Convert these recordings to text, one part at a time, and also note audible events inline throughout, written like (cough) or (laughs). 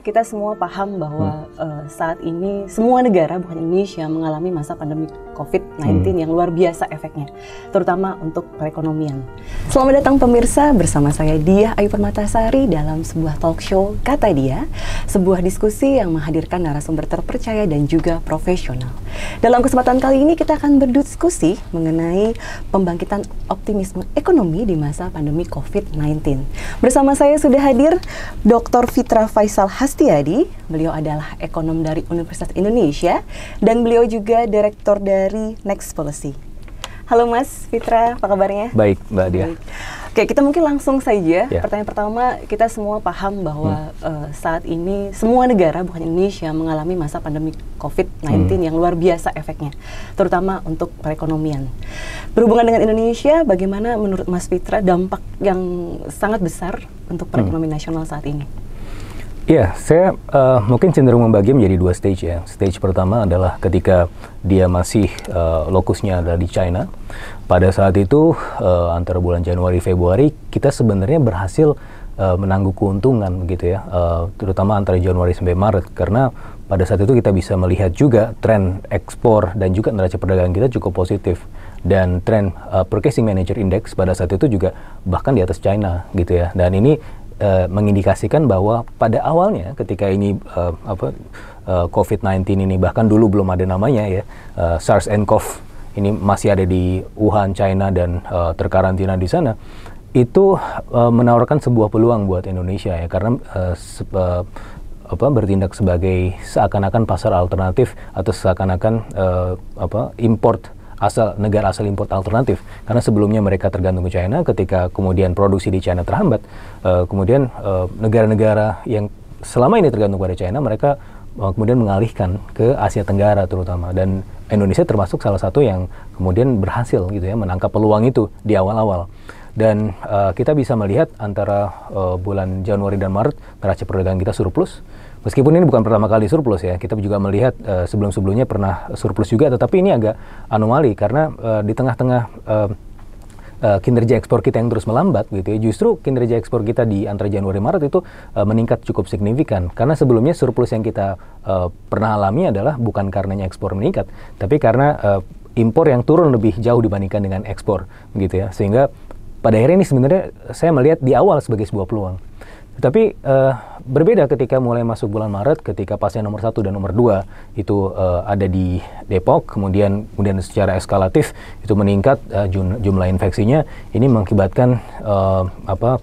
kita semua paham bahwa hmm. uh, saat ini semua negara bukan Indonesia mengalami masa pandemi COVID-19 hmm. yang luar biasa efeknya, terutama untuk perekonomian. Selamat datang pemirsa bersama saya Dia Ayu Permatasari dalam sebuah talk show Kata Dia, sebuah diskusi yang menghadirkan narasumber terpercaya dan juga profesional. Dalam kesempatan kali ini kita akan berdiskusi mengenai pembangkitan optimisme ekonomi di masa pandemi COVID-19. Bersama saya sudah hadir Dr. Fitra Faisal Has Setiadi. Beliau adalah ekonom dari Universitas Indonesia dan beliau juga direktur dari Next Policy. Halo Mas Fitra, apa kabarnya? Baik, Mbak Dia. Baik. Oke, kita mungkin langsung saja. Yeah. Pertanyaan pertama, kita semua paham bahwa hmm. uh, saat ini semua negara, bukan Indonesia, mengalami masa pandemi COVID-19 hmm. yang luar biasa efeknya, terutama untuk perekonomian. Berhubungan dengan Indonesia, bagaimana menurut Mas Fitra dampak yang sangat besar untuk perekonomian hmm. nasional saat ini? Iya, saya uh, mungkin cenderung membagi menjadi dua stage ya. Stage pertama adalah ketika dia masih uh, lokusnya ada di China. Pada saat itu uh, antara bulan Januari Februari kita sebenarnya berhasil uh, menangguh keuntungan gitu ya, uh, terutama antara Januari sampai Maret karena pada saat itu kita bisa melihat juga tren ekspor dan juga neraca perdagangan kita cukup positif dan tren uh, purchasing manager index pada saat itu juga bahkan di atas China gitu ya. Dan ini uh, mengindikasikan bahwa pada awalnya ketika ini uh, apa uh, eh, COVID-19 ini bahkan dulu belum ada namanya ya uh, SARS-CoV ini masih ada di Wuhan, China dan uh, terkarantina di sana itu uh, menawarkan sebuah peluang buat Indonesia ya karena uh, se uh, apa bertindak sebagai seakan-akan pasar alternatif atau seakan-akan uh, apa import asal negara asal import alternatif karena sebelumnya mereka tergantung ke China ketika kemudian produksi di China terhambat eh, kemudian eh, negara-negara yang selama ini tergantung pada China mereka eh, kemudian mengalihkan ke Asia Tenggara terutama dan Indonesia termasuk salah satu yang kemudian berhasil gitu ya menangkap peluang itu di awal-awal dan uh, kita bisa melihat antara uh, bulan Januari dan Maret neraca perdagangan kita surplus Meskipun ini bukan pertama kali surplus ya, kita juga melihat uh, sebelum-sebelumnya pernah surplus juga, tetapi ini agak anomali karena uh, di tengah-tengah eh, kinerja ekspor kita yang terus melambat gitu ya, justru kinerja ekspor kita di antara Januari Maret itu uh, meningkat cukup signifikan karena sebelumnya surplus yang kita uh, pernah alami adalah bukan karenanya ekspor meningkat, tapi karena uh, impor yang turun lebih jauh dibandingkan dengan ekspor gitu ya, sehingga pada akhirnya ini sebenarnya saya melihat di awal sebagai sebuah peluang. Tetapi uh, Berbeda ketika mulai masuk bulan Maret, ketika pasien nomor satu dan nomor dua itu uh, ada di Depok, kemudian kemudian secara eskalatif itu meningkat uh, jum jumlah infeksinya, ini mengakibatkan uh, apa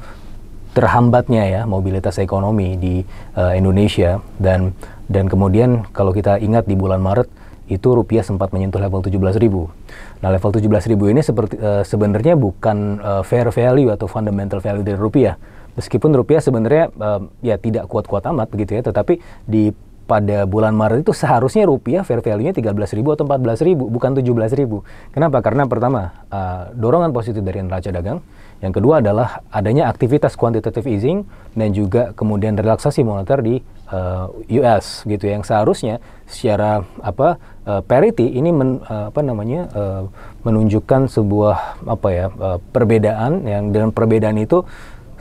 terhambatnya ya mobilitas ekonomi di uh, Indonesia dan dan kemudian kalau kita ingat di bulan Maret itu rupiah sempat menyentuh level 17.000. Nah, level 17.000 ini seperti uh, sebenarnya bukan uh, fair value atau fundamental value dari rupiah meskipun rupiah sebenarnya uh, ya tidak kuat-kuat amat begitu ya, tetapi di pada bulan Maret itu seharusnya rupiah fair value-nya 13.000 atau 14.000 bukan 17.000. Kenapa? Karena pertama, uh, dorongan positif dari neraca dagang, yang kedua adalah adanya aktivitas quantitative easing dan juga kemudian relaksasi moneter di uh, eh, US gitu ya, yang seharusnya secara apa uh, parity ini men, uh, apa namanya uh, menunjukkan sebuah apa ya uh, perbedaan yang dengan perbedaan itu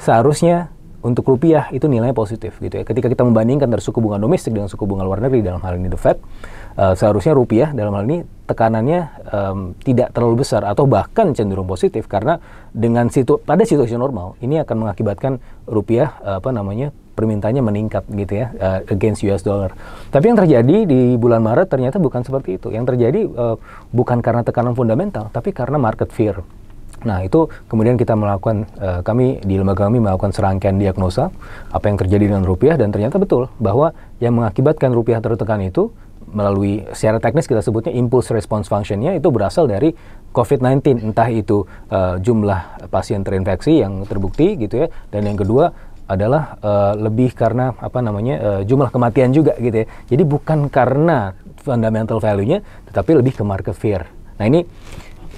seharusnya untuk rupiah itu nilainya positif gitu ya. Ketika kita membandingkan antara suku bunga domestik dengan suku bunga luar negeri dalam hal ini the Fed, uh, seharusnya rupiah dalam hal ini tekanannya um, tidak terlalu besar atau bahkan cenderung positif karena dengan situ pada situasi normal ini akan mengakibatkan rupiah uh, apa namanya permintaannya meningkat gitu ya uh, against US dollar. Tapi yang terjadi di bulan Maret ternyata bukan seperti itu. Yang terjadi uh, bukan karena tekanan fundamental tapi karena market fear. Nah, itu kemudian kita melakukan uh, kami di lembaga kami melakukan serangkaian diagnosa apa yang terjadi dengan rupiah dan ternyata betul bahwa yang mengakibatkan rupiah tertekan itu melalui secara teknis kita sebutnya impulse response functionnya itu berasal dari COVID-19 entah itu uh, jumlah pasien terinfeksi yang terbukti gitu ya dan yang kedua adalah uh, lebih karena apa namanya uh, jumlah kematian juga gitu ya jadi bukan karena fundamental value-nya tetapi lebih ke market fear nah ini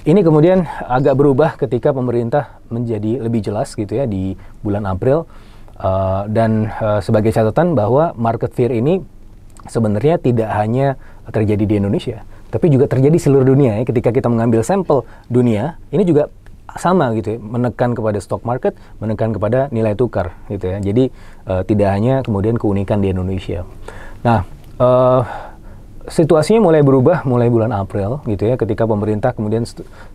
ini kemudian agak berubah ketika pemerintah menjadi lebih jelas gitu ya di bulan April uh, dan uh, sebagai catatan bahwa market fear ini sebenarnya tidak hanya terjadi di Indonesia, tapi juga terjadi seluruh dunia ya. Ketika kita mengambil sampel dunia, ini juga sama gitu ya, menekan kepada stock market, menekan kepada nilai tukar gitu ya. Jadi uh, tidak hanya kemudian keunikan di Indonesia. Nah, uh, situasinya mulai berubah mulai bulan April gitu ya ketika pemerintah kemudian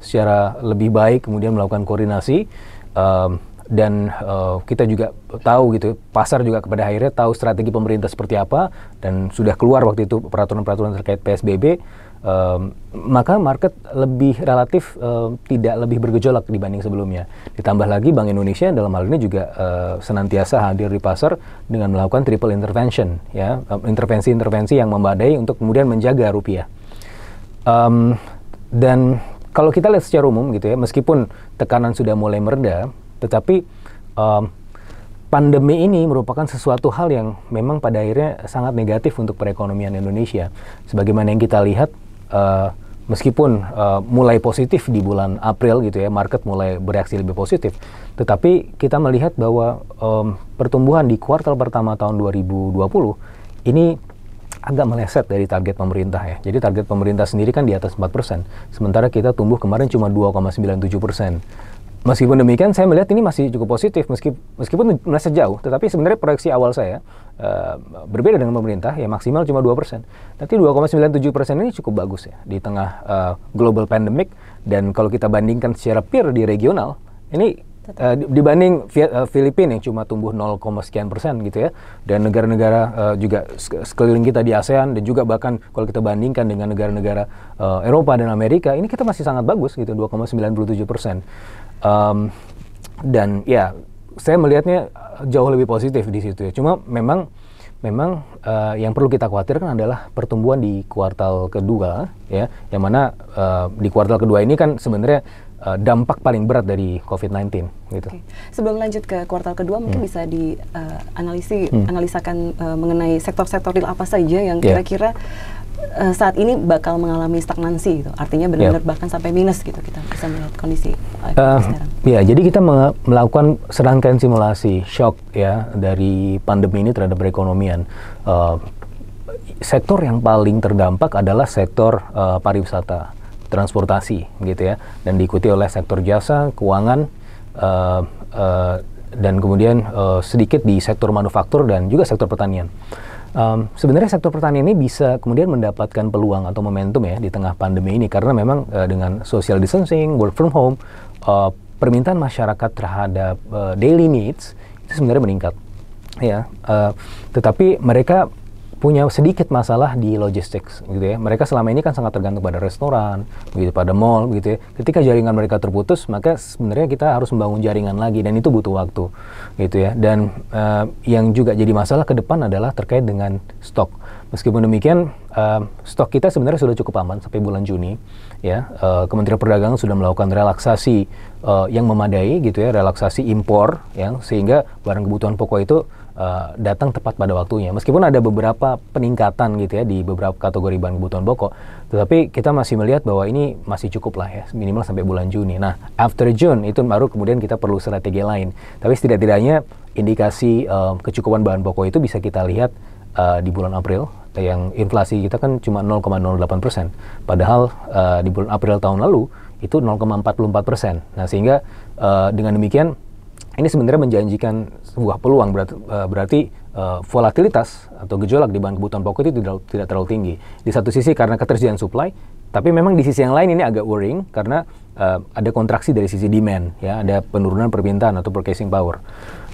secara lebih baik kemudian melakukan koordinasi um, dan uh, kita juga tahu gitu pasar juga kepada akhirnya tahu strategi pemerintah seperti apa dan sudah keluar waktu itu peraturan-peraturan terkait PSBB um, maka market lebih relatif um, tidak lebih bergejolak dibanding sebelumnya. Ditambah lagi Bank Indonesia dalam hal ini juga uh, senantiasa hadir di pasar dengan melakukan triple intervention, ya intervensi-intervensi yang memadai untuk kemudian menjaga rupiah. Um, dan kalau kita lihat secara umum gitu ya, meskipun tekanan sudah mulai mereda, tetapi um, pandemi ini merupakan sesuatu hal yang memang pada akhirnya sangat negatif untuk perekonomian Indonesia. Sebagaimana yang kita lihat, Eh, meskipun uh, mulai positif di bulan April gitu ya, market mulai bereaksi lebih positif, tetapi kita melihat bahwa um, pertumbuhan di kuartal pertama tahun 2020 ini agak meleset dari target pemerintah ya. Jadi target pemerintah sendiri kan di atas 4%, sementara kita tumbuh kemarin cuma 2,97%. Meskipun demikian, saya melihat ini masih cukup positif meskipun, masih jauh. Tetapi sebenarnya proyeksi awal saya uh, berbeda dengan pemerintah, ya maksimal cuma 2 persen. Tapi 2,97 persen ini cukup bagus ya di tengah uh, global pandemic. Dan kalau kita bandingkan secara peer di regional, ini uh, dibanding uh, Filipina yang cuma tumbuh 0, sekian persen gitu ya dan negara-negara uh, juga sekeliling kita di ASEAN dan juga bahkan kalau kita bandingkan dengan negara-negara uh, Eropa dan Amerika ini kita masih sangat bagus gitu 2,97 persen um, dan ya saya melihatnya eh, jauh lebih positif di situ ya cuma memang memang uh, yang perlu kita khawatirkan adalah pertumbuhan di kuartal kedua ya yang mana uh, di kuartal kedua ini kan sebenarnya dampak paling berat dari COVID-19 gitu. Okay. Sebelum lanjut ke kuartal kedua mungkin hmm. bisa dianalisi uh, hmm. analisakan uh, mengenai sektor-sektor real apa saja yang ya. kira-kira yeah. uh, saat ini bakal mengalami stagnansi gitu. Artinya benar-benar yeah. bahkan sampai minus gitu kita bisa melihat kondisi Uh, ya, jadi kita melakukan serangkaian simulasi shock ya dari pandemi ini terhadap perekonomian. Uh, sektor yang paling terdampak adalah sektor uh, pariwisata, transportasi gitu ya, dan diikuti oleh sektor jasa, keuangan, uh, uh, dan kemudian uh, sedikit di sektor manufaktur dan juga sektor pertanian um, sebenarnya sektor pertanian ini bisa kemudian mendapatkan peluang atau momentum ya di tengah pandemi ini karena memang uh, dengan social distancing, work from home, uh, permintaan masyarakat terhadap uh, daily needs itu sebenarnya meningkat ya uh, tetapi mereka punya sedikit masalah di logistik gitu ya mereka selama ini kan sangat tergantung pada restoran gitu pada mall gitu ya ketika jaringan mereka terputus maka sebenarnya kita harus membangun jaringan lagi dan itu butuh waktu gitu ya dan uh, yang juga jadi masalah ke depan adalah terkait dengan stok Meskipun demikian, uh, stok kita sebenarnya sudah cukup aman sampai bulan Juni. Ya, uh, Kementerian Perdagangan sudah melakukan relaksasi uh, yang memadai, gitu ya, relaksasi impor, ya, sehingga barang kebutuhan pokok itu uh, datang tepat pada waktunya. Meskipun ada beberapa peningkatan, gitu ya, di beberapa kategori barang kebutuhan pokok, tetapi kita masih melihat bahwa ini masih cukup lah ya, minimal sampai bulan Juni. Nah, after June itu baru kemudian kita perlu strategi lain. Tapi setidak-tidaknya indikasi uh, kecukupan bahan pokok itu bisa kita lihat uh, di bulan April yang inflasi kita kan cuma 0,08 persen, padahal uh, di bulan April tahun lalu itu 0,44 persen. Nah sehingga uh, dengan demikian ini sebenarnya menjanjikan sebuah peluang berarti, uh, berarti uh, volatilitas atau gejolak di bahan kebutuhan pokok itu tidak, tidak terlalu tinggi. Di satu sisi karena ketersediaan supply, tapi memang di sisi yang lain ini agak worrying karena uh, ada kontraksi dari sisi demand, ya, ada penurunan permintaan atau purchasing power.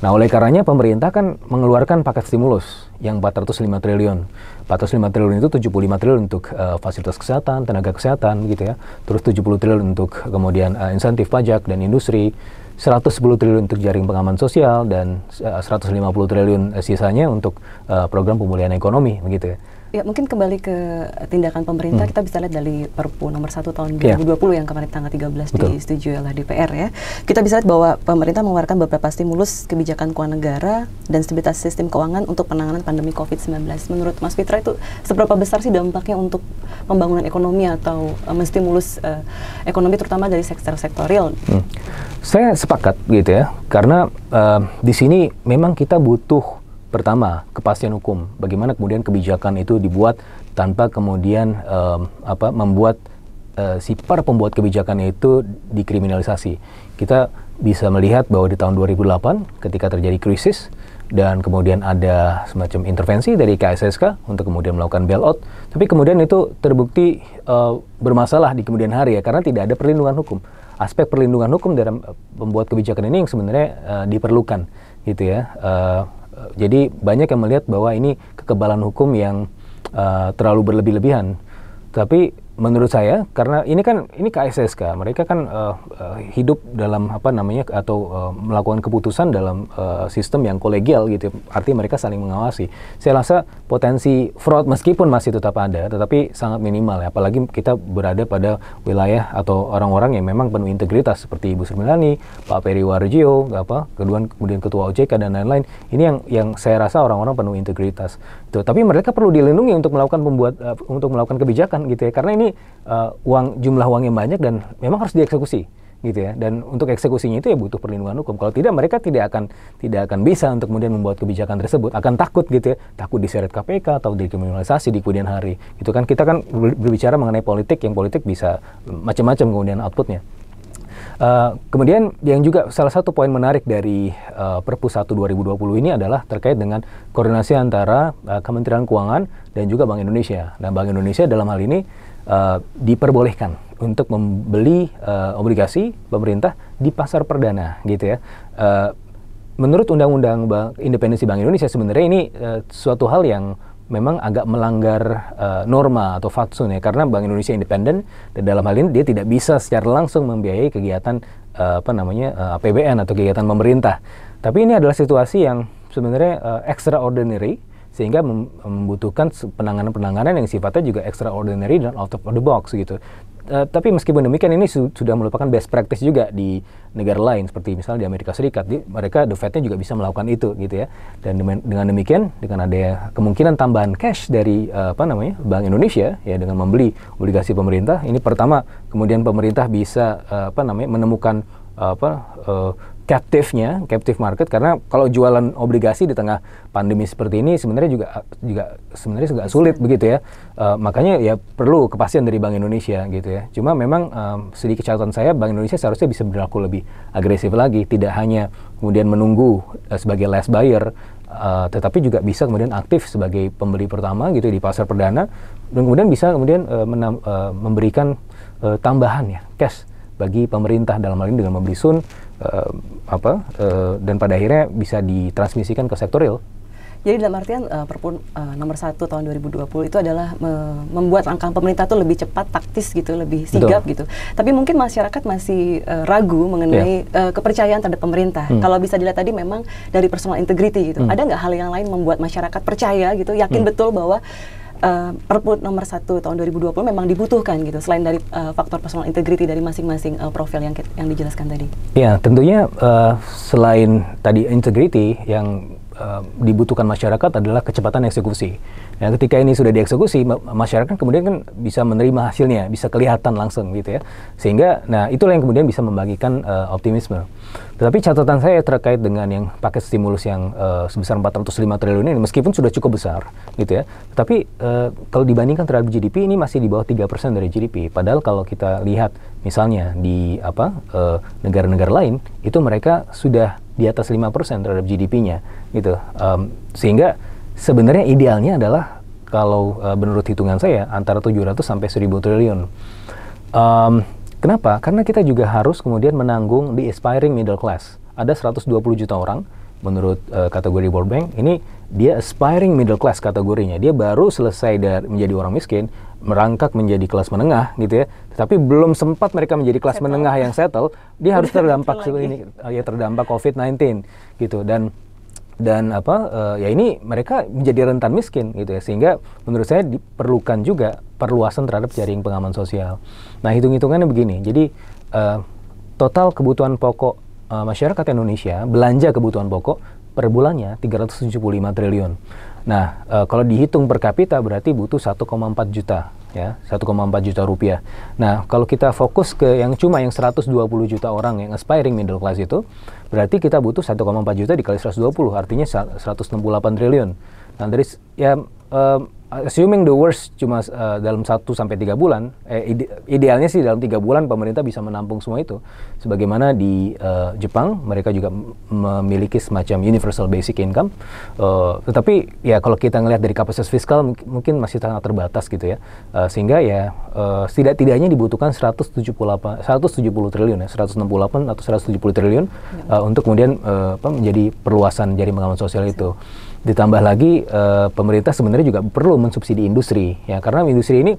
Nah, oleh karenanya pemerintah kan mengeluarkan paket stimulus yang 405 triliun. 405 triliun itu 75 triliun untuk uh, fasilitas kesehatan, tenaga kesehatan gitu ya. Terus 70 triliun untuk eh, kemudian uh, insentif pajak dan industri, 110 triliun untuk jaring pengaman sosial dan uh, 150 triliun sisanya untuk program pemulihan ekonomi begitu ya. Ya mungkin kembali ke tindakan pemerintah hmm. kita bisa lihat dari Perpu nomor 1 tahun 2020 iya. yeah. yang kemarin tanggal 13 Betul. disetujui oleh DPR ya. Kita bisa lihat bahwa pemerintah mengeluarkan beberapa stimulus kebijakan keuangan negara dan stabilitas sistem keuangan untuk penanganan pandemi Covid-19. Menurut Mas Fitra itu seberapa besar sih dampaknya untuk pembangunan ekonomi atau uh, menstimulus uh, ekonomi terutama dari sektor sektorial? Hmm. Saya sepakat gitu ya. Karena uh, di sini memang kita butuh pertama kepastian hukum bagaimana kemudian kebijakan itu dibuat tanpa kemudian um, apa membuat uh, si para pembuat kebijakan itu dikriminalisasi kita bisa melihat bahwa di tahun 2008 ketika terjadi krisis dan kemudian ada semacam intervensi dari KSSK untuk kemudian melakukan bailout tapi kemudian itu terbukti uh, bermasalah di kemudian hari ya karena tidak ada perlindungan hukum aspek perlindungan hukum dalam eh, pembuat kebijakan ini yang sebenarnya uh, diperlukan gitu ya uh, jadi banyak yang melihat bahwa ini kekebalan hukum yang uh, terlalu berlebih-lebihan. Tapi menurut saya karena ini kan ini KSSK mereka kan uh, uh, hidup dalam apa namanya atau uh, melakukan keputusan dalam uh, sistem yang kolegial gitu artinya mereka saling mengawasi saya rasa potensi fraud meskipun masih tetap ada tetapi sangat minimal ya apalagi kita berada pada wilayah atau orang-orang yang memang penuh integritas seperti Ibu Sri Pak Peri Warjio apa kedua kemudian Ketua OJK dan lain-lain ini yang yang saya rasa orang-orang penuh integritas gitu tapi mereka perlu dilindungi untuk melakukan pembuat uh, untuk melakukan kebijakan gitu ya. Karena ini uh, uang jumlah uang yang banyak dan memang harus dieksekusi gitu ya. Dan untuk eksekusinya itu ya butuh perlindungan hukum. Kalau tidak mereka tidak akan tidak akan bisa untuk kemudian membuat kebijakan tersebut. Akan takut gitu ya, takut diseret KPK atau dikriminalisasi di kemudian hari. Itu kan kita kan berbicara mengenai politik yang politik bisa macam-macam kemudian outputnya. Uh, kemudian yang juga salah satu poin menarik dari uh, Perpu 1 2020 ini adalah terkait dengan koordinasi antara uh, Kementerian Keuangan dan juga Bank Indonesia. Dan nah, Bank Indonesia dalam hal ini uh, diperbolehkan untuk membeli uh, obligasi pemerintah di pasar perdana gitu ya. Uh, menurut undang-undang Independensi Bank Indonesia sebenarnya ini uh, suatu hal yang memang agak melanggar uh, norma atau fatsun ya karena Bank Indonesia independen dan dalam hal ini dia tidak bisa secara langsung membiayai kegiatan uh, apa namanya uh, eh, APBN atau kegiatan pemerintah. Tapi ini adalah situasi yang sebenarnya uh, extraordinary sehingga membutuhkan penanganan-penanganan yang sifatnya juga extraordinary dan out of the box gitu. Eh, tapi meskipun demikian ini su sudah merupakan best practice juga di negara lain seperti misalnya di Amerika Serikat, di, mereka the Fed-nya juga bisa melakukan itu gitu ya. Dan demen, dengan demikian dengan ada kemungkinan tambahan cash dari uh, apa namanya Bank Indonesia ya dengan membeli obligasi pemerintah ini pertama kemudian pemerintah bisa uh, apa namanya menemukan apa uh, captive-nya, captive market karena kalau jualan obligasi di tengah pandemi seperti ini sebenarnya juga juga sebenarnya agak sulit begitu ya. Uh, makanya ya perlu kepastian dari Bank Indonesia gitu ya. Cuma memang um, sedikit catatan saya Bank Indonesia seharusnya bisa berlaku lebih agresif lagi, tidak hanya kemudian menunggu uh, sebagai last buyer Uh, tetapi juga bisa kemudian aktif sebagai pembeli pertama gitu di pasar perdana dan kemudian bisa kemudian uh, menam, uh, memberikan uh, tambahan ya cash bagi pemerintah dalam hal ini dengan membeli sun uh, apa uh, dan pada akhirnya bisa ditransmisikan ke sektor real. Jadi dalam artian uh, eh, Perpu uh, nomor satu tahun 2020 itu adalah me membuat langkah pemerintah itu lebih cepat, taktis gitu, lebih sigap Betul. gitu. Tapi mungkin masyarakat masih uh, ragu mengenai yeah. Iya. uh, kepercayaan terhadap pemerintah. Hmm. Kalau bisa dilihat tadi memang dari personal integrity gitu. Hmm. Ada nggak hal yang lain membuat masyarakat percaya gitu, yakin hmm. betul bahwa uh, Perput nomor satu tahun 2020 memang dibutuhkan gitu selain dari uh, faktor personal integrity dari masing-masing uh, profil yang yang dijelaskan tadi. Ya, tentunya uh, selain tadi integrity yang Eh, dibutuhkan masyarakat adalah kecepatan eksekusi. Nah, ketika ini sudah dieksekusi, masyarakat kemudian kan bisa menerima hasilnya, bisa kelihatan langsung gitu ya. Sehingga, nah itulah yang kemudian bisa membagikan uh, optimisme. Tetapi catatan saya terkait dengan yang paket stimulus yang uh, sebesar 405 triliun ini, meskipun sudah cukup besar gitu ya, tapi uh, kalau dibandingkan terhadap GDP ini masih di bawah 3% dari GDP. Padahal kalau kita lihat misalnya di apa negara-negara uh, negara -negara lain, itu mereka sudah di atas 5% terhadap GDP-nya gitu. Um, sehingga sebenarnya idealnya adalah kalau uh, menurut hitungan saya antara 700 sampai 1000 triliun. Um, kenapa? Karena kita juga harus kemudian menanggung di aspiring middle class. Ada 120 juta orang menurut uh, kategori World Bank ini dia aspiring middle class kategorinya. Dia baru selesai dari menjadi orang miskin, merangkak menjadi kelas menengah gitu ya, tetapi belum sempat mereka menjadi kelas settle. menengah yang settle, dia harus (laughs) terdampak ini oh, ya terdampak COVID-19 gitu dan dan apa eh, ya ini mereka menjadi rentan miskin gitu ya sehingga menurut saya diperlukan juga perluasan terhadap jaring pengaman sosial. Nah hitung-hitungannya begini, jadi eh, total kebutuhan pokok eh, masyarakat Indonesia belanja kebutuhan pokok per bulannya 375 triliun. Nah, e, kalau dihitung per kapita berarti butuh 1,4 juta ya, 1,4 juta rupiah. Nah, kalau kita fokus ke yang cuma yang 120 juta orang yang aspiring middle class itu, berarti kita butuh 1,4 juta dikali 120, artinya 168 triliun. Nah, dari ya e, assuming the worst cuma uh, dalam 1 sampai 3 bulan, eh, ide idealnya sih dalam 3 bulan pemerintah bisa menampung semua itu. Sebagaimana di uh, Jepang, mereka juga memiliki semacam universal basic income. Uh, tetapi ya kalau kita ngelihat dari kapasitas fiskal mungkin masih sangat terbatas gitu ya. Uh, sehingga ya uh, setidak-tidaknya dibutuhkan 178 170 triliun ya, 168 atau 170 triliun uh, untuk kemudian uh, apa, menjadi perluasan jaring pengaman sosial itu. Ditambah lagi uh, pemerintah sebenarnya juga perlu mensubsidi industri ya karena industri ini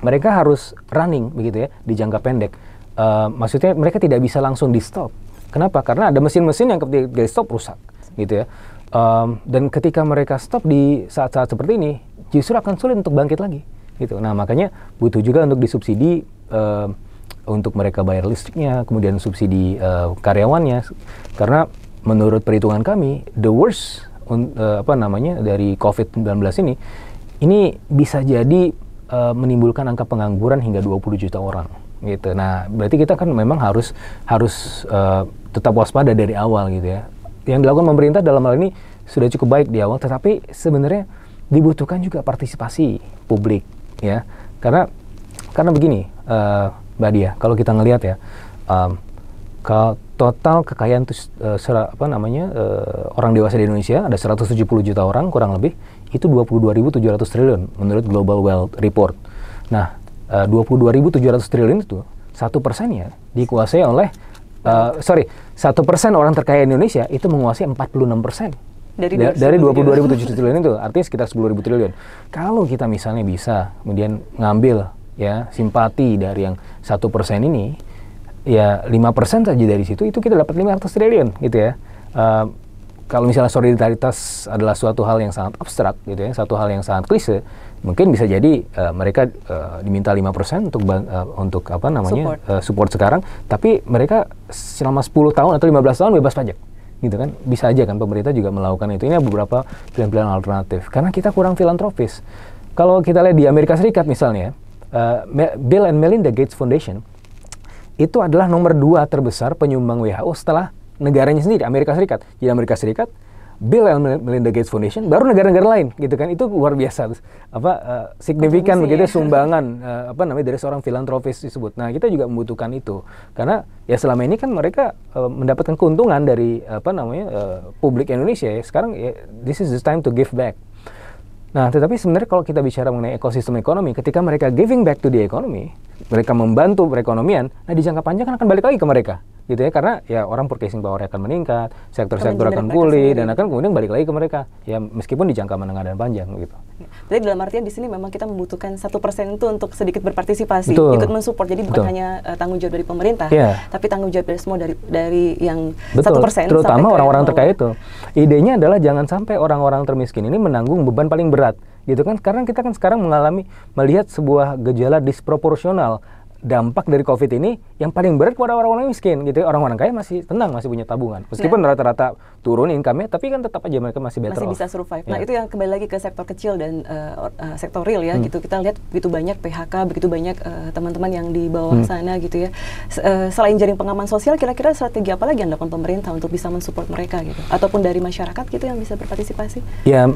mereka harus running begitu ya di jangka pendek. Uh, maksudnya mereka tidak bisa langsung di stop. Kenapa? Karena ada mesin-mesin yang ketika di stop rusak gitu ya. Um, dan ketika mereka stop di saat-saat seperti ini justru akan sulit untuk bangkit lagi gitu. Nah makanya butuh juga untuk disubsidi uh, untuk mereka bayar listriknya, kemudian subsidi uh, karyawannya karena menurut perhitungan kami the worst uh, apa namanya dari COVID-19 ini ini bisa jadi uh, menimbulkan angka pengangguran hingga 20 juta orang gitu. Nah, berarti kita kan memang harus harus uh, tetap waspada dari awal gitu ya. Yang dilakukan pemerintah dalam hal ini sudah cukup baik di awal, tetapi sebenarnya dibutuhkan juga partisipasi publik ya. Karena karena begini, uh, Mbak Dia, kalau kita ngelihat ya, um, kalau total kekayaan itu uh, sera, apa namanya uh, orang dewasa di Indonesia ada 170 juta orang kurang lebih itu 22.700 triliun menurut Global Wealth Report. Nah, eh, uh, 22.700 triliun itu satu persennya dikuasai oleh uh, sorry satu persen orang terkaya Indonesia itu menguasai 46 persen dari da dari 22.700 triliun itu artinya sekitar 10.000 triliun. Kalau kita misalnya bisa kemudian ngambil ya simpati dari yang satu persen ini ya 5% saja dari situ itu kita dapat 500 triliun gitu ya. Uh, kalau misalnya solidaritas adalah suatu hal yang sangat abstrak gitu ya, satu hal yang sangat klise, mungkin bisa jadi uh, mereka uh, diminta 5% untuk uh, untuk apa namanya? support. Uh, support sekarang, tapi mereka selama 10 tahun atau 15 tahun bebas pajak. Gitu kan? Bisa aja kan pemerintah juga melakukan itu. Ini beberapa pilihan-pilihan alternatif karena kita kurang filantropis. Kalau kita lihat di Amerika Serikat misalnya, uh, Bill and Melinda Gates Foundation itu adalah nomor dua terbesar penyumbang WHO setelah negaranya sendiri, Amerika Serikat. Jadi Amerika Serikat, Bill and Melinda Gates Foundation, baru negara-negara lain, gitu kan? Itu luar biasa, apa uh, signifikan begitu ya. sumbangan uh, apa namanya dari seorang filantropis disebut. Nah kita juga membutuhkan itu karena ya selama ini kan mereka uh, mendapatkan keuntungan dari apa namanya uh, publik Indonesia. Ya. Sekarang ya, this is the time to give back Nah, tetapi sebenarnya kalau kita bicara mengenai ekosistem ekonomi, ketika mereka giving back to the economy, mereka membantu perekonomian, nah di jangka panjang kan akan balik lagi ke mereka gitu ya karena ya orang purchasing power akan meningkat sektor-sektor akan pulih dan akan kemudian balik lagi ke mereka ya meskipun di jangka menengah dan panjang gitu. Jadi ya, dalam artian di sini memang kita membutuhkan satu persen itu untuk sedikit berpartisipasi Betul. ikut mensupport jadi bukan hanya uh, tanggung jawab dari pemerintah yeah. tapi tanggung jawab dari semua dari dari yang satu persen terutama orang-orang terkait itu idenya adalah jangan sampai orang-orang termiskin ini menanggung beban paling berat gitu kan karena kita kan sekarang mengalami melihat sebuah gejala disproporsional dampak dari COVID ini yang paling berat kepada orang-orang miskin gitu. Ya. Orang-orang kaya masih tenang, masih punya tabungan. Meskipun rata rata-rata turun income-nya, tapi kan tetap aja mereka masih better Masih bisa survive. Yeah. Nah, ya. itu yang kembali lagi ke sektor kecil dan uh, uh, sektor real ya hmm. gitu. Kita lihat begitu banyak PHK, begitu banyak eh, teman-teman uh, yang di bawah hmm. sana gitu ya. S uh, selain jaring pengaman sosial, kira-kira strategi apa lagi yang dilakukan pemerintah untuk bisa mensupport mereka gitu? Ataupun dari masyarakat gitu yang bisa berpartisipasi? Ya,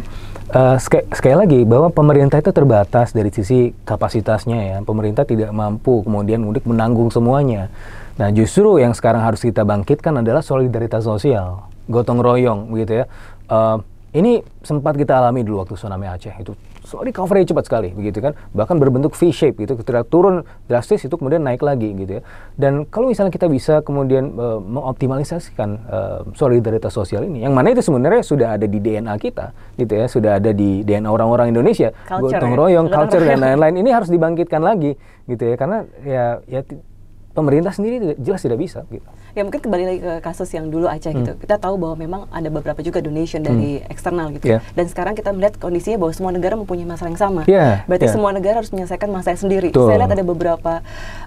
uh, sek sekali lagi bahwa pemerintah itu terbatas dari sisi kapasitasnya ya. Pemerintah tidak mampu kemudian mudik menanggung semuanya. Nah, justru yang sekarang harus kita bangkitkan adalah solidaritas sosial, gotong royong, begitu ya. Uh, ini sempat kita alami dulu waktu tsunami Aceh itu sorry recovery cepat sekali begitu kan bahkan berbentuk V shape gitu ketika turun drastis itu kemudian naik lagi gitu ya dan kalau misalnya kita bisa kemudian uh, mengoptimalisasikan uh, solidaritas sosial ini yang mana itu sebenarnya sudah ada di DNA kita gitu ya sudah ada di DNA orang-orang Indonesia gotong ya, royong ya? culture dan lain-lain ini harus dibangkitkan lagi gitu ya karena ya ya pemerintah sendiri jelas tidak bisa gitu ya mungkin kembali lagi ke kasus yang dulu aja gitu. hmm. gitu. Kita tahu bahwa memang ada beberapa juga donation dari hmm. eksternal gitu. Yeah. Dan sekarang kita melihat kondisinya bahwa semua negara mempunyai masalah yang sama. Yeah. Berarti yeah. semua negara harus menyelesaikan masalah sendiri. Tuh. Saya lihat ada beberapa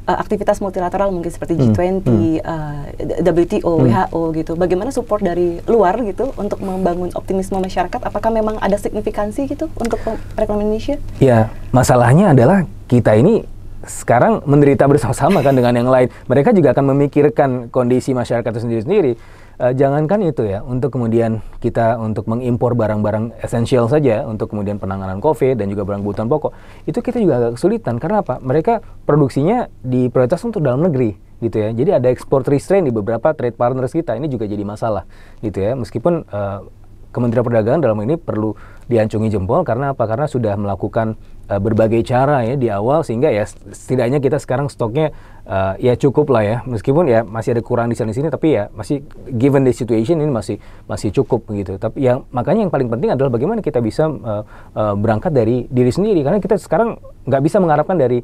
uh, aktivitas multilateral mungkin seperti G20, hmm. Uh, WTO, hmm. Eh, WHO hmm. gitu. Bagaimana support dari luar gitu untuk membangun optimisme masyarakat? Apakah memang ada signifikansi gitu untuk perekonomian Indonesia? Ya, masalahnya adalah kita ini sekarang menderita bersama-sama kan dengan yang lain. Mereka juga akan memikirkan kondisi masyarakat itu sendiri-sendiri. Uh, jangankan itu ya, untuk kemudian kita untuk mengimpor barang-barang esensial saja untuk kemudian penanganan COVID dan juga barang kebutuhan pokok, itu kita juga agak kesulitan. Karena apa? Mereka produksinya diprioritas untuk dalam negeri gitu ya. Jadi ada ekspor restraint di beberapa trade partners kita. Ini juga jadi masalah gitu ya. Meskipun uh, Kementerian Perdagangan dalam ini perlu diancungi jempol karena apa? Karena sudah melakukan Eh, berbagai cara ya di awal sehingga ya setidaknya kita sekarang stoknya uh, ya cukup lah ya meskipun ya masih ada kurang di sana sini tapi ya masih given the situation ini masih masih cukup gitu tapi yang makanya yang paling penting adalah bagaimana kita bisa uh, uh, berangkat dari diri sendiri karena kita sekarang nggak bisa mengharapkan dari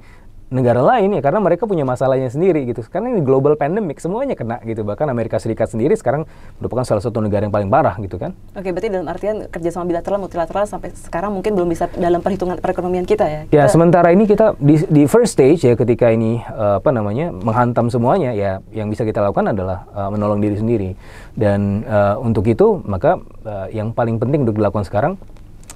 negara lain ya karena mereka punya masalahnya sendiri gitu. Karena ini global pandemic semuanya kena gitu. Bahkan Amerika Serikat sendiri sekarang merupakan salah satu negara yang paling parah gitu kan. Oke, berarti dalam artian kerjasama bilateral multilateral sampai sekarang mungkin belum bisa dalam perhitungan perekonomian kita ya. ya kita... Ya, sementara ini kita di, di first stage ya ketika ini uh, apa namanya menghantam semuanya ya yang bisa kita lakukan adalah uh, menolong diri sendiri. Dan uh, untuk itu maka uh, yang paling penting untuk dilakukan sekarang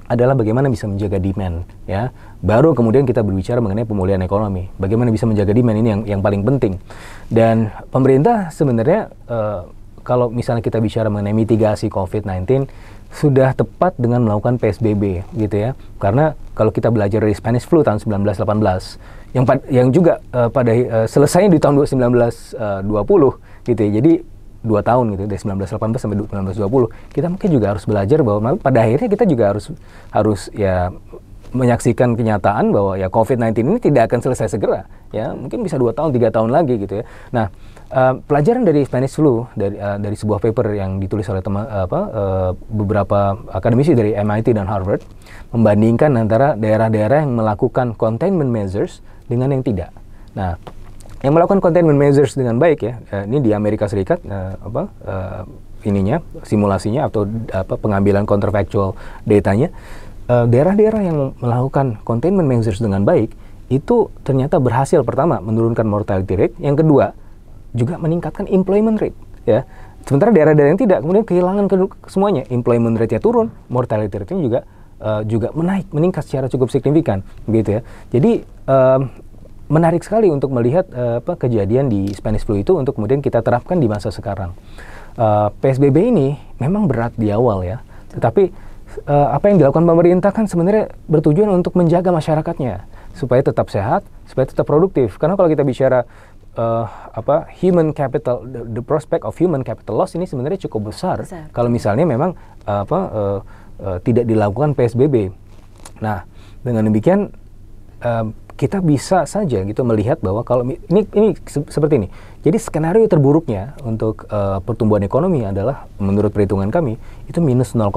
adalah bagaimana bisa menjaga demand ya baru kemudian kita berbicara mengenai pemulihan ekonomi. Bagaimana bisa menjaga demand ini yang yang paling penting. Dan pemerintah sebenarnya uh, kalau misalnya kita bicara mengenai mitigasi COVID-19 sudah tepat dengan melakukan PSBB gitu ya. Karena kalau kita belajar dari Spanish flu tahun 1918 yang pad, yang juga uh, pada uh, selesainya di tahun 1920 gitu ya. Jadi dua tahun gitu dari 1918 sampai 1920 kita mungkin juga harus belajar bahwa pada akhirnya kita juga harus harus ya menyaksikan kenyataan bahwa ya COVID-19 ini tidak akan selesai segera ya mungkin bisa dua tahun tiga tahun lagi gitu ya nah uh, pelajaran dari Spanish flu dari uh, dari sebuah paper yang ditulis oleh teman eh, apa uh, beberapa akademisi dari MIT dan Harvard membandingkan antara daerah-daerah yang melakukan containment measures dengan yang tidak nah yang melakukan containment measures dengan baik ya uh, ini di Amerika Serikat uh, apa uh, ininya simulasinya atau apa pengambilan counterfactual datanya Eh, daerah-daerah yang melakukan containment measures dengan baik itu ternyata berhasil pertama menurunkan mortality rate, yang kedua juga meningkatkan employment rate ya. Sementara daerah-daerah yang tidak kemudian kehilangan ke semuanya, employment rate-nya turun, mortality rate-nya juga uh, juga menaik, meningkat secara cukup signifikan gitu ya. Jadi um, menarik sekali untuk melihat uh, apa kejadian di Spanish flu itu untuk kemudian kita terapkan di masa sekarang. Uh, PSBB ini memang berat di awal ya, tetapi Eh, apa yang dilakukan pemerintah kan sebenarnya bertujuan untuk menjaga masyarakatnya supaya tetap sehat, supaya tetap produktif. Karena kalau kita bicara uh, apa human capital, the, the prospect of human capital loss ini sebenarnya cukup besar, besar. kalau misalnya memang uh, apa uh, uh, tidak dilakukan PSBB. Nah, dengan demikian uh, kita bisa saja gitu melihat bahwa kalau ini ini seperti ini jadi skenario terburuknya untuk uh, pertumbuhan ekonomi adalah menurut perhitungan kami itu minus 0,8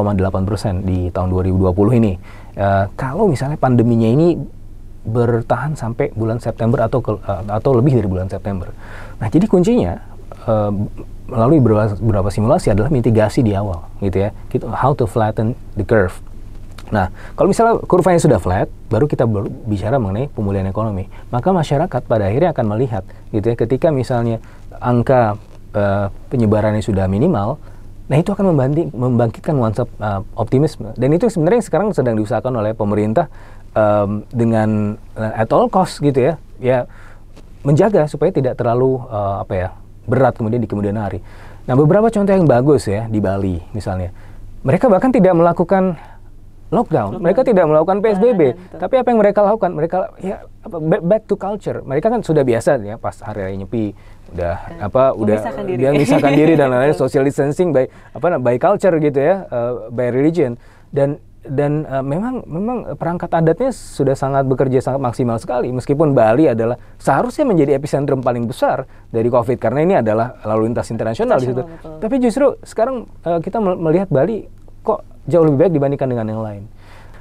persen di tahun 2020 ini. Uh, kalau misalnya pandeminya ini bertahan sampai bulan September atau ke, uh, atau lebih dari bulan September. Nah jadi kuncinya uh, melalui beberapa, simulasi adalah mitigasi di awal, gitu ya. how to flatten the curve Nah, kalau misalnya kurvanya sudah flat, baru kita bicara mengenai pemulihan ekonomi. Maka masyarakat pada akhirnya akan melihat, gitu ya, ketika misalnya angka uh, penyebarannya sudah minimal, nah itu akan membanding, membangkitkan nuansa uh, optimisme. Dan itu sebenarnya sekarang sedang diusahakan oleh pemerintah um, dengan uh, at all cost, gitu ya, ya menjaga supaya tidak terlalu uh, apa ya berat kemudian di kemudian hari. Nah, beberapa contoh yang bagus ya di Bali misalnya. Mereka bahkan tidak melakukan lockdown. Mereka tidak melakukan PSBB. Tapi apa yang mereka lakukan? Mereka ya back to culture. Mereka kan sudah biasa ya pas hari raya nyepi udah nah, apa udah diri. dia misalkan diri dan lain-lain (laughs) social distancing by apa by culture gitu ya uh, by religion dan dan uh, memang memang perangkat adatnya sudah sangat bekerja sangat maksimal sekali meskipun Bali adalah seharusnya menjadi epicentrum paling besar dari Covid karena ini adalah lalu lintas internasional di situ. Tapi justru sekarang uh, kita melihat Bali kok jauh lebih baik dibandingkan dengan yang lain.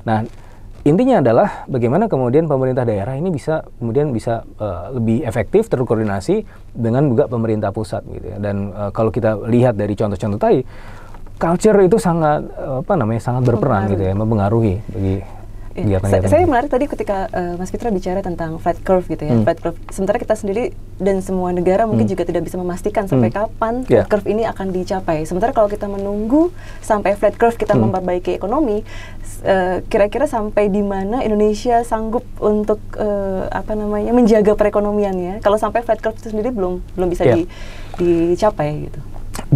Nah, intinya adalah bagaimana kemudian pemerintah daerah ini bisa kemudian bisa uh, lebih efektif terkoordinasi dengan juga pemerintah pusat gitu ya. Dan uh, kalau kita lihat dari contoh-contoh tadi, culture itu sangat eh, apa namanya sangat berperan gitu ya, mempengaruhi bagi Ya, saya, iya. gitu. saya menarik tadi ketika uh, Mas Fitra bicara tentang flat curve gitu ya, hmm. flat curve. Sementara kita sendiri dan semua negara mungkin hmm. juga tidak bisa memastikan sampai hmm. kapan yeah. flat curve ini akan dicapai. Sementara kalau kita menunggu sampai flat curve kita hmm. memperbaiki ekonomi, eh, kira-kira uh, sampai di mana Indonesia sanggup untuk uh, apa namanya menjaga perekonomiannya? Kalau sampai flat curve itu sendiri belum belum bisa yeah. di, dicapai gitu.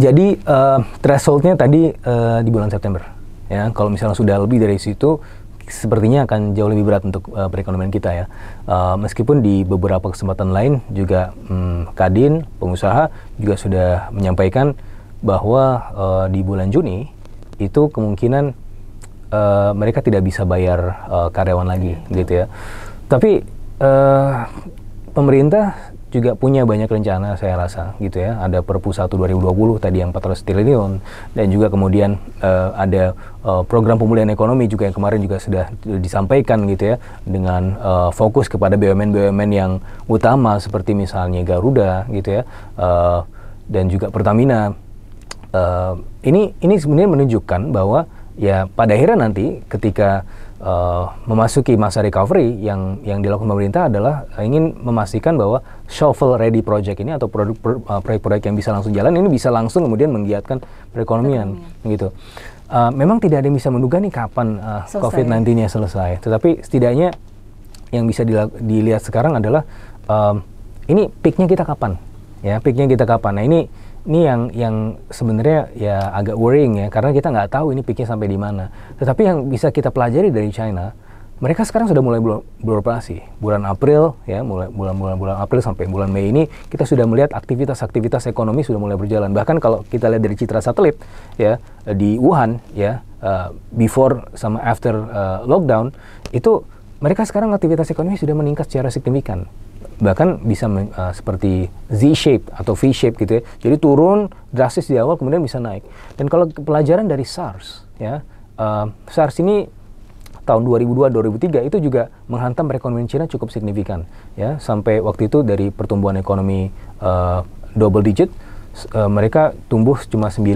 Jadi uh, thresholdnya tadi uh, di bulan September ya. Kalau misalnya sudah lebih dari situ sepertinya akan jauh lebih berat untuk uh, perekonomian kita ya. Uh, meskipun di beberapa kesempatan lain juga um, Kadin, pengusaha juga sudah menyampaikan bahwa uh, di bulan Juni itu kemungkinan uh, mereka tidak bisa bayar uh, karyawan lagi, iya, gitu ya. Tapi uh, pemerintah juga punya banyak rencana saya rasa gitu ya. Ada Perpu 1 2020 tadi yang 400 triliun dan juga kemudian uh, ada uh, program pemulihan ekonomi juga yang kemarin juga sudah disampaikan gitu ya dengan uh, fokus kepada BUMN-BUMN yang utama seperti misalnya Garuda gitu ya uh, dan juga Pertamina. Uh, ini ini sebenarnya menunjukkan bahwa ya pada akhirnya nanti ketika Eh, memasuki masa recovery yang yang dilakukan pemerintah adalah eh, ingin memastikan bahwa shovel ready project ini atau produk eh, proyek-proyek yang bisa langsung jalan ini bisa langsung kemudian menggiatkan perekonomian gitu. Uh, memang tidak ada yang bisa menduga nih kapan uh, covid nantinya selesai. Tetapi setidaknya yang bisa dilihat sekarang adalah uh, ini peaknya kita kapan, ya peaknya kita kapan. Nah ini ini yang yang sebenarnya ya agak worrying ya karena kita nggak tahu ini peaknya sampai di mana. Tetapi yang bisa kita pelajari dari China, mereka sekarang sudah mulai beroperasi. Bulan April ya, mulai bulan-bulan bulan April sampai bulan Mei ini kita sudah melihat aktivitas-aktivitas ekonomi sudah mulai berjalan. Bahkan kalau kita lihat dari citra satelit ya di Wuhan ya uh, before sama after uh, lockdown itu mereka sekarang aktivitas ekonomi sudah meningkat secara signifikan bahkan bisa uh, seperti Z shape atau V shape gitu ya. Jadi turun drastis di awal kemudian bisa naik. Dan kalau pelajaran dari SARS ya, uh, SARS ini tahun 2002-2003 itu juga menghantam perekonomian Cina cukup signifikan ya sampai waktu itu dari pertumbuhan ekonomi uh, double digit uh, mereka tumbuh cuma 9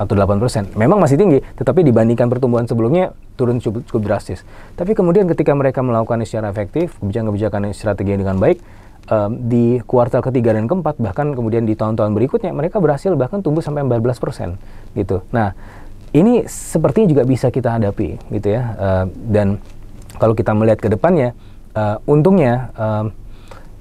atau 8 Memang masih tinggi, tetapi dibandingkan pertumbuhan sebelumnya turun cukup, cukup drastis. Tapi kemudian ketika mereka melakukan secara efektif kebijakan-kebijakan strategi dengan baik, um, di kuartal ketiga dan keempat bahkan kemudian di tahun-tahun berikutnya mereka berhasil bahkan tumbuh sampai 14 gitu. Nah ini sepertinya juga bisa kita hadapi gitu ya. Uh, dan kalau kita melihat ke depannya, uh, untungnya uh,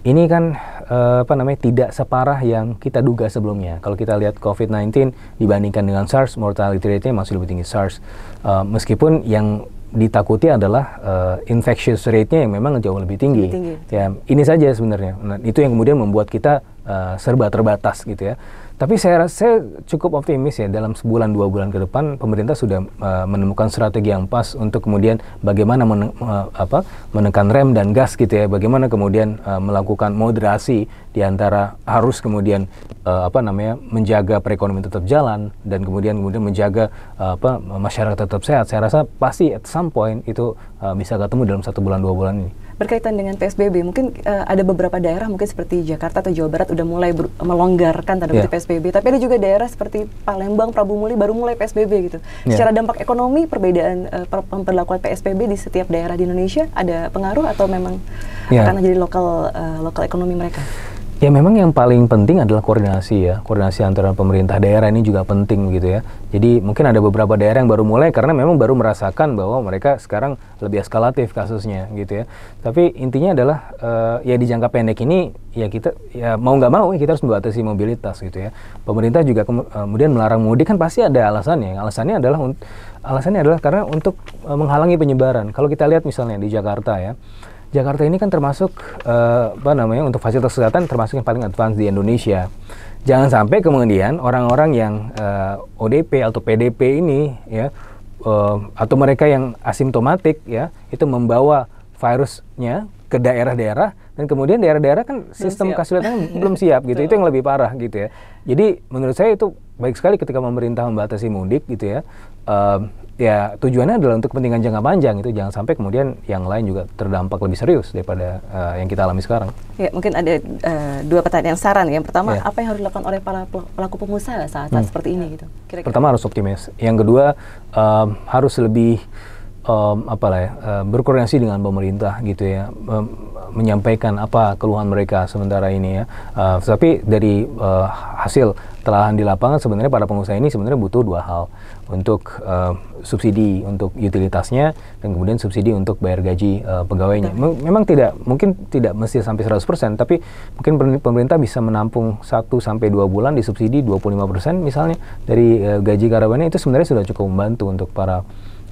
ini kan uh, apa namanya tidak separah yang kita duga sebelumnya. Kalau kita lihat COVID-19 dibandingkan dengan SARS, mortality rate-nya masih lebih tinggi SARS. Uh, meskipun yang ditakuti adalah uh, infectious rate-nya yang memang jauh lebih tinggi. Lebih tinggi. Ya, ini saja sebenarnya. Nah, itu yang kemudian membuat kita uh, serba terbatas gitu ya. Tapi saya saya cukup optimis ya dalam sebulan dua bulan ke depan pemerintah sudah uh, menemukan strategi yang pas untuk kemudian bagaimana men, uh, eh, apa, menekan rem dan gas gitu ya, bagaimana kemudian uh, melakukan moderasi di antara harus kemudian uh, apa namanya menjaga perekonomian tetap jalan dan kemudian kemudian menjaga uh, apa masyarakat tetap sehat. Saya rasa pasti at some point itu uh, bisa ketemu dalam satu bulan dua bulan ini berkaitan dengan PSBB, mungkin uh, ada beberapa daerah mungkin seperti Jakarta atau Jawa Barat udah mulai melonggarkan tanda yeah. PSBB, tapi ada juga daerah seperti Palembang, Prabu Muli baru mulai PSBB gitu. Yeah. Secara dampak ekonomi perbedaan uh, pemberlakuan PSBB di setiap daerah di Indonesia ada pengaruh atau memang yeah. akan jadi lokal uh, lokal ekonomi mereka? Ya memang yang paling penting adalah koordinasi ya, koordinasi antara pemerintah daerah ini juga penting gitu ya. Jadi mungkin ada beberapa daerah yang baru mulai karena memang baru merasakan bahwa mereka sekarang lebih eskalatif kasusnya gitu ya. Tapi intinya adalah uh, ya di jangka pendek ini ya kita ya mau nggak mau kita harus membatasi mobilitas gitu ya. Pemerintah juga eh, kemudian melarang mudik kan pasti ada alasannya. Alasannya adalah alasannya adalah karena untuk eh, menghalangi penyebaran. Kalau kita lihat misalnya di Jakarta ya Jakarta ini kan termasuk uh, apa namanya untuk fasilitas kesehatan termasuk yang paling advance di Indonesia. Jangan sampai kemudian orang-orang yang uh, eh, ODP atau PDP ini ya uh, atau mereka yang asimptomatik ya itu membawa virusnya ke daerah-daerah dan kemudian daerah-daerah kan sistem kesehatan (laughs) belum siap gitu itu yang lebih parah gitu ya jadi menurut saya itu baik sekali ketika pemerintah membatasi mudik gitu ya uh, ya tujuannya adalah untuk kepentingan jangka panjang itu jangan sampai kemudian yang lain juga terdampak lebih serius daripada uh, yang kita alami sekarang. Ya mungkin ada uh, dua pertanyaan saran. Ya. Yang pertama ya. apa yang harus dilakukan oleh para pelaku pengusaha saat, saat hmm. seperti ini gitu. Kira-kira. Pertama harus optimis. Yang kedua um, harus lebih um, apa lah ya uh, berkoordinasi dengan pemerintah gitu ya. Um, menyampaikan apa keluhan mereka sementara ini ya. Uh, tapi dari uh, hasil telahan di lapangan sebenarnya para pengusaha ini sebenarnya butuh dua hal untuk uh, subsidi untuk utilitasnya dan kemudian subsidi untuk bayar gaji uh, pegawainya. Mem memang tidak mungkin tidak mesti sampai 100% tapi mungkin pemerintah bisa menampung 1 sampai 2 bulan di subsidi 25% misalnya dari uh, gaji karyawannya itu sebenarnya sudah cukup membantu untuk para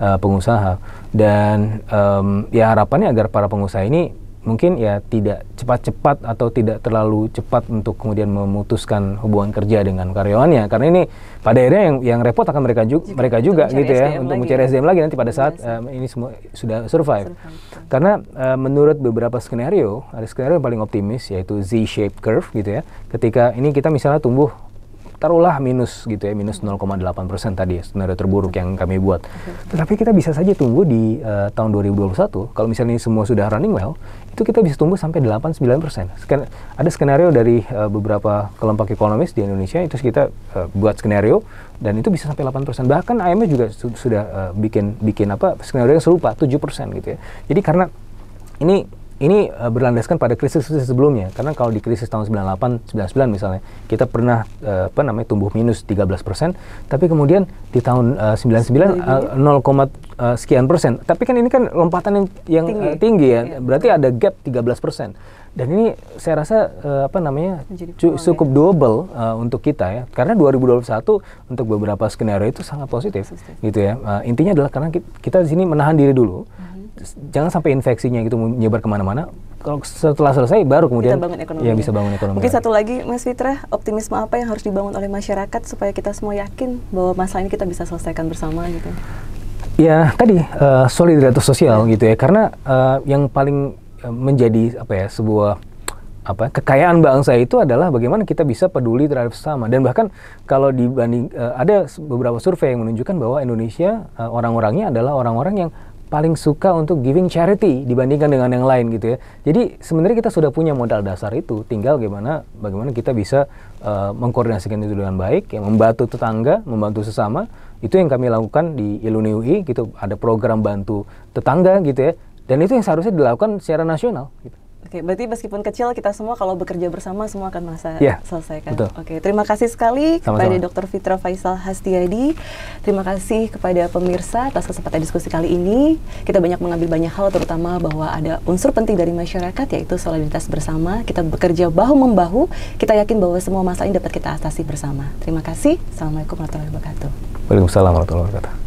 uh, pengusaha dan um, ya harapannya agar para pengusaha ini mungkin ya tidak cepat-cepat atau tidak terlalu cepat untuk kemudian memutuskan hubungan kerja dengan karyawannya karena ini pada akhirnya yang yang repot akan mereka juga, juga mereka juga gitu ya SDM untuk mencari ya. SDM lagi nanti pada iya, saat um, ini semua sudah survive, karena uh, menurut beberapa skenario ada skenario yang paling optimis yaitu Z-shaped curve gitu ya ketika ini kita misalnya tumbuh taruhlah minus gitu ya minus 0,8 hmm. persen tadi ya, skenario terburuk yang kami buat. Tetapi kita bisa saja tunggu di uh, tahun 2021 kalau misalnya ini semua sudah running well itu kita bisa tumbuh sampai 8-9 persen. ada skenario dari uh, beberapa kelompok ekonomis di Indonesia itu kita uh, buat skenario dan itu bisa sampai 8 persen. Bahkan IMF juga su sudah uh, bikin bikin apa skenario yang serupa 7 persen gitu ya. Jadi karena ini ini uh, berlandaskan pada krisis sebelumnya. Karena kalau di krisis tahun 98, 99 misalnya, kita pernah uh, apa namanya tumbuh minus 13 tapi kemudian di tahun uh, 99 uh, 0, uh, sekian persen. Tapi kan ini kan lompatan yang, yang tinggi. Uh, tinggi ya, iya. berarti ada gap 13 Dan ini saya rasa uh, apa namanya cu cukup ya. doable uh, untuk kita ya, karena 2021 untuk beberapa skenario itu sangat positif, positif. gitu ya. Uh, intinya adalah karena kita, di sini menahan diri dulu. Hmm jangan sampai infeksinya gitu menyebar kemana-mana. Kalau setelah selesai baru kemudian kita bangun ekonomi. Ya bisa bangun ekonomi. Mungkin satu lagi Mas Fitra, optimisme apa yang harus dibangun oleh masyarakat supaya kita semua yakin bahwa masalah ini kita bisa selesaikan bersama gitu? Ya tadi uh, solidaritas sosial gitu ya karena uh, yang paling eh, menjadi apa ya sebuah apa kekayaan bangsa itu adalah bagaimana kita bisa peduli terhadap sesama dan bahkan kalau dibanding uh, ada beberapa survei yang menunjukkan bahwa Indonesia uh, orang-orangnya adalah orang-orang yang paling suka untuk giving charity dibandingkan dengan yang lain gitu ya. Jadi sebenarnya kita sudah punya modal dasar itu, tinggal gimana bagaimana kita bisa uh, mengkoordinasikan itu dengan baik, ya, membantu tetangga, membantu sesama. Itu yang kami lakukan di Iluni UI gitu, ada program bantu tetangga gitu ya. Dan itu yang seharusnya dilakukan secara nasional gitu. Oke, berarti meskipun kecil kita semua kalau bekerja bersama semua akan merasa yeah, selesaikan. Oke, terima kasih sekali Sama-sama. kepada Dr. Fitra Faisal Hastiadi. Terima kasih kepada pemirsa atas kesempatan diskusi kali ini. Kita banyak mengambil banyak hal terutama bahwa ada unsur penting dari masyarakat yaitu solidaritas bersama. Kita bekerja bahu membahu. Kita yakin bahwa semua masalah ini dapat kita atasi bersama. Terima kasih. Assalamualaikum warahmatullahi wabarakatuh. Waalaikumsalam warahmatullahi wabarakatuh.